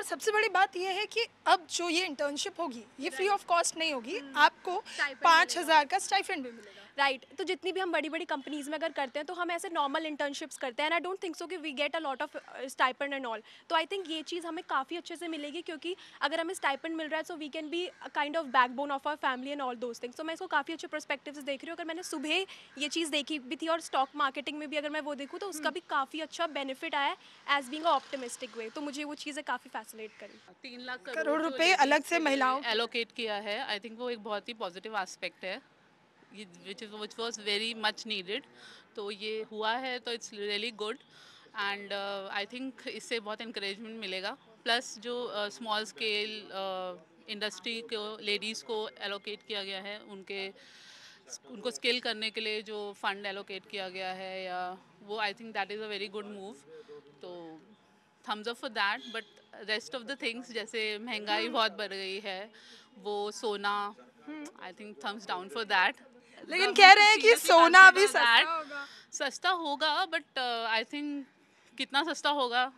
और सबसे बड़ी बात यह है कि अब जो ये इंटर्नशिप होगी ये फ्री ऑफ कॉस्ट नहीं होगी हम्म। आपको पाँच हज़ार का स्टाइफेंड भी मिलेगा राइट right. तो जितनी भी हम बड़ी बड़ी कंपनीज में अगर करते हैं तो हम ऐसे नॉर्मल इंटर्नशिप्स करते हैं and I don't think so कि we get a lot of stipend and all तो आई थिंक ये चीज़ हमें काफ़ी अच्छे से मिलेगी क्योंकि अगर हमें स्टाइपेंड मिल रहा है so we can be a kind of backbone of our family and all those things तो मैं इसको काफ़ी अच्छे परस्पेक्टिव से देख रही हूँ अगर मैंने सुबह ये चीज़ देखी भी थी और स्टॉक मार्केटिंग में भी अगर मैं वो देखूँ तो उसका hmm. भी काफ़ी अच्छा बेनिफिट आया एज बींग ऑप्टिमिस्टिक वे तो मुझे वो चीज़ें काफ़ी फैसिनेट करी तीन लाख करोड़ रुपये अलग से महिलाओं एलोकेट किया है आई थिंक वो एक बहुत ही पॉजिटिव आस्पेक्ट है which is which was very much needed तो ये हुआ है तो it's good good and I think इससे बहुत encouragement मिलेगा प्लस जो स्मॉल स्केल इंडस्ट्री को लेडीज़ को एलोकेट किया गया है उनके उनको स्केल करने के लिए जो फंड एलोकेट किया गया है या वो I think that is a very good move तो thumbs up for that but rest of the things जैसे महंगाई बहुत बढ़ गई है वो सोना I think thumbs down for that लेकिन मतलब कह रहे हैं कि सोना भी सस्ता होगा बट आई थिंक कितना सस्ता होगा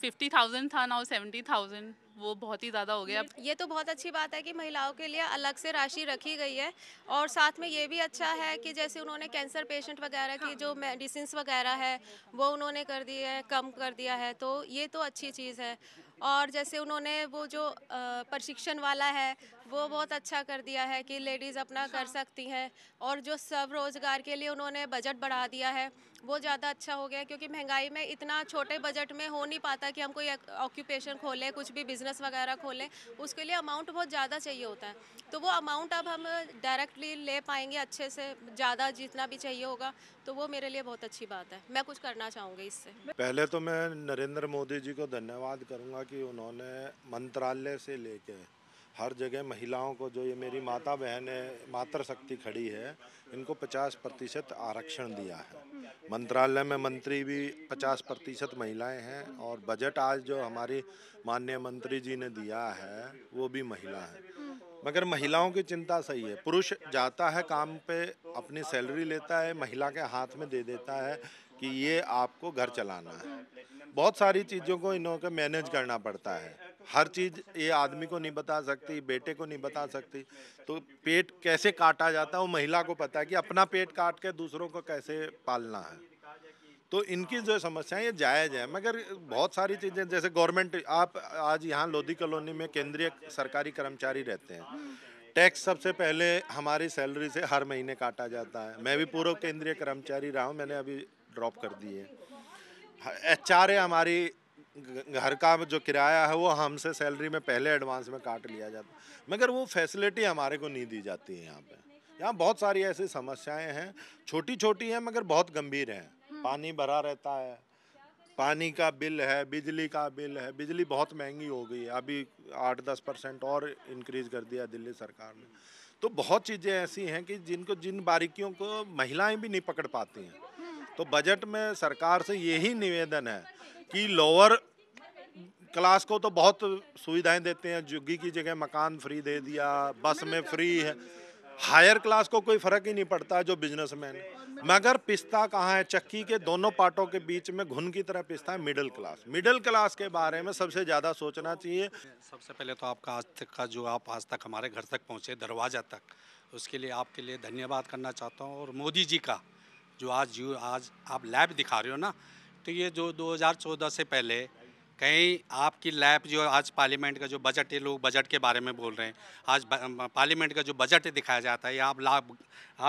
फिफ्टी थाउजेंड था ना सेवेंटी थाउजेंड वो बहुत ही ज़्यादा हो गया ये तो बहुत अच्छी बात है कि महिलाओं के लिए अलग से राशि रखी गई है और साथ में ये भी अच्छा है कि जैसे उन्होंने कैंसर पेशेंट वगैरह की जो मेडिसिन वगैरह है वो उन्होंने कर दिए है कम कर दिया है तो ये तो अच्छी चीज़ है और जैसे उन्होंने वो जो प्रशिक्षण वाला है वो बहुत अच्छा कर दिया है कि लेडीज़ अपना कर अच्छा। सकती हैं और जो स्वरोजगार के लिए उन्होंने बजट बढ़ा दिया है वो ज़्यादा अच्छा हो गया क्योंकि महंगाई में इतना छोटे बजट में हो नहीं पाता कि हम कोई ऑक्यूपेशन खोलें कुछ भी बिज़नेस वगैरह खोलें उसके लिए अमाउंट बहुत ज़्यादा चाहिए होता है तो वो अमाउंट अब हम डायरेक्टली ले पाएंगे अच्छे से ज़्यादा जितना भी चाहिए होगा तो वो मेरे लिए बहुत अच्छी बात है मैं कुछ करना चाहूँगी इससे पहले तो मैं नरेंद्र मोदी जी को धन्यवाद करूँगा कि उन्होंने मंत्रालय से लेके हर जगह महिलाओं को जो ये मेरी माता बहन है मातृशक्ति शक्ति खड़ी है इनको 50 प्रतिशत आरक्षण दिया है मंत्रालय में मंत्री भी 50 प्रतिशत महिलाएँ हैं और बजट आज जो हमारी माननीय मंत्री जी ने दिया है वो भी महिला है मगर महिलाओं की चिंता सही है पुरुष जाता है काम पे अपनी सैलरी लेता है महिला के हाथ में दे देता है कि ये आपको घर चलाना है बहुत सारी चीज़ों को इन्हों के मैनेज करना पड़ता है हर चीज़ ये आदमी को नहीं बता सकती बेटे को नहीं बता सकती तो पेट कैसे काटा जाता है वो महिला को पता है कि अपना पेट काट के दूसरों को कैसे पालना है तो इनकी जो समस्याएं ये जायज़ है मगर बहुत सारी चीज़ें जैसे गवर्नमेंट आप आज यहाँ लोधी कॉलोनी में केंद्रीय सरकारी कर्मचारी रहते हैं टैक्स सबसे पहले हमारी सैलरी से हर महीने काटा जाता है मैं भी पूर्व केंद्रीय कर्मचारी रहा हूँ मैंने अभी ड्रॉप कर दिए एच हमारी घर का जो किराया है वो हमसे सैलरी में पहले एडवांस में काट लिया जाता मगर वो फैसिलिटी हमारे को नहीं दी जाती है यहाँ पे यहाँ बहुत सारी ऐसी समस्याएं हैं छोटी छोटी हैं मगर बहुत गंभीर हैं हम्म। पानी भरा रहता है पानी का बिल है बिजली का बिल है बिजली बहुत महंगी हो गई है अभी आठ दस परसेंट और इंक्रीज कर दिया दिल्ली सरकार ने तो बहुत चीज़ें ऐसी हैं कि जिनको जिन बारीकियों को महिलाएं भी नहीं पकड़ पाती हैं हम्म। तो बजट में सरकार से यही निवेदन है कि लोअर क्लास को तो बहुत सुविधाएं देते हैं जुग्गी की जगह मकान फ्री दे दिया बस में फ्री है हायर क्लास को कोई फ़र्क ही नहीं पड़ता जो बिजनेसमैन मगर पिस्ता कहाँ है चक्की के दोनों पार्टों के बीच में घुन की तरह पिस्ता है मिडिल क्लास मिडिल क्लास के बारे में सबसे ज़्यादा सोचना चाहिए सबसे पहले तो आपका आज तक का जो आप आज तक हमारे घर तक पहुँचे दरवाज़ा तक उसके लिए आपके लिए धन्यवाद करना चाहता हूँ और मोदी जी का जो आज यू आज आप लैब दिखा रहे हो ना तो ये जो 2014 से पहले कहीं आपकी लैब जो आज पार्लियामेंट का जो बजट ये लोग बजट के बारे में बोल रहे हैं आज पार्लियामेंट का जो बजट दिखाया जाता है या आप लाभ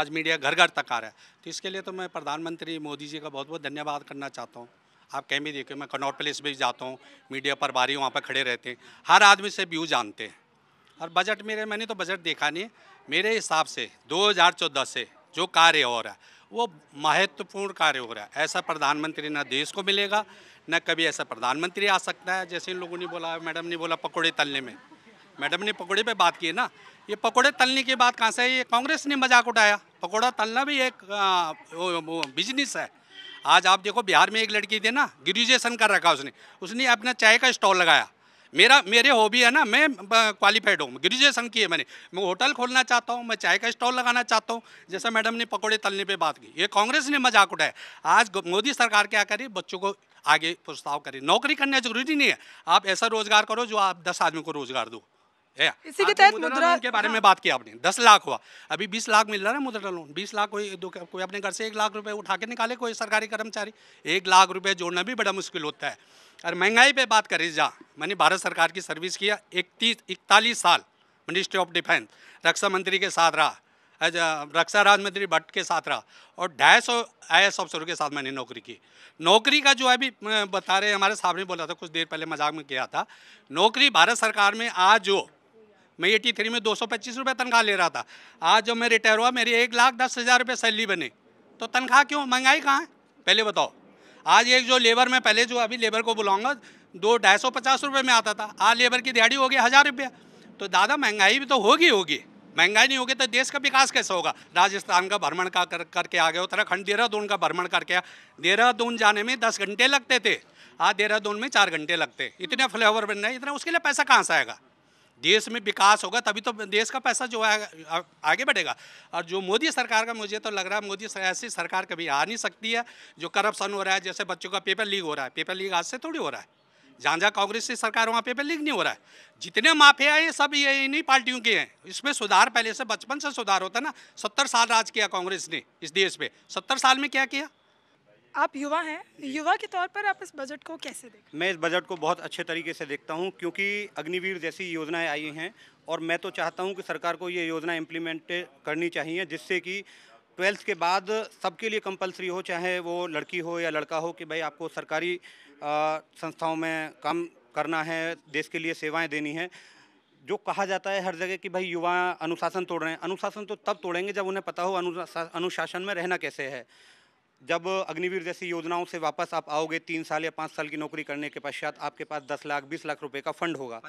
आज मीडिया घर घर तक आ रहा है तो इसके लिए तो मैं प्रधानमंत्री मोदी जी का बहुत बहुत धन्यवाद करना चाहता हूँ आप कहीं भी देखिए मैं कनौट प्लेस भी जाता हूँ मीडिया पर बारी वहाँ पर खड़े रहते हैं हर आदमी से व्यू जानते हैं और बजट मेरे मैंने तो बजट देखा नहीं मेरे हिसाब से 2014 से जो कार्य हो रहा है वो महत्वपूर्ण कार्य हो रहा है ऐसा प्रधानमंत्री ना देश को मिलेगा ना कभी ऐसा प्रधानमंत्री आ सकता है जैसे इन लोगों ने बोला मैडम ने बोला पकौड़े तलने में मैडम ने पकौड़े पे बात की ना ये पकौड़े तलने की बात कहाँ से है ये कांग्रेस ने मजाक उठाया पकौड़ा तलना भी एक बिजनेस है आज आप देखो बिहार में एक लड़की थी ना ग्रेजुएसन कर रखा उसने उसने अपना चाय का स्टॉल लगाया मेरा मेरे हॉबी है ना मैं क्वालिफाइड हूँ ग्रेजुएशन की है मैंने मैं होटल खोलना चाहता हूँ मैं चाय का स्टॉल लगाना चाहता हूँ जैसे मैडम ने पकौड़े तलने पे बात की ये कांग्रेस ने मजाक उठाया आज मोदी सरकार क्या करी बच्चों को आगे प्रस्ताव करी नौकरी करना जरूरी नहीं है आप ऐसा रोजगार करो जो आप दस आदमी को रोजगार दो इसी के तहत मुद्रा के बारे में हाँ। बात की आपने दस लाख हुआ अभी बीस लाख मिल रहा है मुद्रा लोन बीस लाख कोई कोई अपने घर से एक लाख रुपए उठा के निकाले कोई सरकारी कर्मचारी एक लाख रुपए जोड़ना भी बड़ा मुश्किल होता है और महंगाई पे बात करें जहाँ मैंने भारत सरकार की सर्विस किया इकतीस इकतालीस साल मिनिस्ट्री ऑफ डिफेंस रक्षा मंत्री के साथ रहा रक्षा राज्य मंत्री भट्ट के साथ रहा और ढाई सौ आई एस अफसरों के साथ मैंने नौकरी की नौकरी का जो अभी बता रहे हमारे साहब ने बोला था कुछ देर पहले मजाक में किया था नौकरी भारत सरकार में आज जो मैं एटी थ्री में दो सौ पच्चीस रुपये तनख्वाह ले रहा था आज जब मैं रिटायर हुआ मेरी एक लाख दस हज़ार रुपये सैलरी बने तो तनख्वाह क्यों महंगाई कहाँ है पहले बताओ आज एक जो लेबर मैं पहले जो अभी लेबर को बुलाऊंगा दो ढाई सौ पचास रुपये में आता था आज लेबर की दिहाड़ी होगी हज़ार रुपया तो दादा महंगाई भी तो होगी होगी महंगाई नहीं होगी तो देश का विकास कैसे होगा राजस्थान का भ्रमण का कर करके आ गए उत्तराखंड देहरादून का भ्रमण करके देहरादून जाने में दस घंटे लगते थे आज देहरादून में चार घंटे लगते इतने फ्लाईओवर बन रहे इतना उसके लिए पैसा कहाँ से आएगा देश में विकास होगा तभी तो देश का पैसा जो है आगे बढ़ेगा और जो मोदी सरकार का मुझे तो लग रहा है मोदी ऐसी सरकार कभी आ नहीं सकती है जो करप्शन हो रहा है जैसे बच्चों का पेपर लीक हो रहा है पेपर लीक आज से थोड़ी हो रहा है जहाँ जहाँ कांग्रेस की सरकार वहाँ पेपर लीक नहीं हो रहा है जितने माफिया आए ये सब ये इन्हीं पार्टियों के हैं इसमें सुधार पहले से बचपन से सुधार होता है ना सत्तर साल राज किया कांग्रेस ने इस देश में सत्तर साल में क्या किया आप युवा हैं युवा के तौर पर आप इस बजट को कैसे देख मैं इस बजट को बहुत अच्छे तरीके से देखता हूं क्योंकि अग्निवीर जैसी योजनाएं आई हैं और मैं तो चाहता हूं कि सरकार को ये योजना इम्प्लीमेंट करनी चाहिए जिससे कि ट्वेल्थ के बाद सबके लिए कंपलसरी हो चाहे वो लड़की हो या लड़का हो कि भाई आपको सरकारी संस्थाओं में काम करना है देश के लिए सेवाएँ देनी है जो कहा जाता है हर जगह कि भाई युवा अनुशासन तोड़ रहे हैं अनुशासन तो तब तोड़ेंगे जब उन्हें पता हो अनुशासन में रहना कैसे है जब अग्निवीर जैसी योजनाओं से वापस आप आओगे तीन साल या पाँच साल की नौकरी करने के पश्चात आपके पास दस लाख बीस लाख रुपए का फंड होगा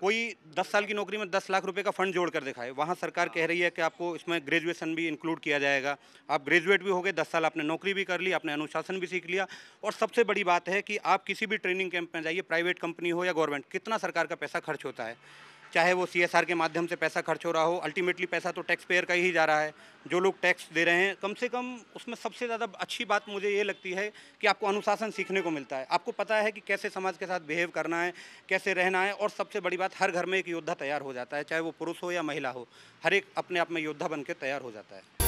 कोई दस साल की नौकरी में दस लाख रुपए का फंड जोड़कर दिखाए वहाँ सरकार कह रही है कि आपको इसमें ग्रेजुएशन भी इंक्लूड किया जाएगा आप ग्रेजुएट भी हो गए दस साल आपने नौकरी भी कर ली आपने अनुशासन भी सीख लिया और सबसे बड़ी बात है कि आप किसी भी ट्रेनिंग कैंप में जाइए प्राइवेट कंपनी हो या गवर्नमेंट कितना सरकार का पैसा खर्च होता है चाहे वो सी के माध्यम से पैसा खर्च हो रहा हो अल्टीमेटली पैसा तो टैक्स पेयर का ही जा रहा है जो लोग टैक्स दे रहे हैं कम से कम उसमें सबसे ज़्यादा अच्छी बात मुझे ये लगती है कि आपको अनुशासन सीखने को मिलता है आपको पता है कि कैसे समाज के साथ बिहेव करना है कैसे रहना है और सबसे बड़ी बात हर घर में एक योद्धा तैयार हो जाता है चाहे वो पुरुष हो या महिला हो हर एक अपने आप में योद्धा बन तैयार हो जाता है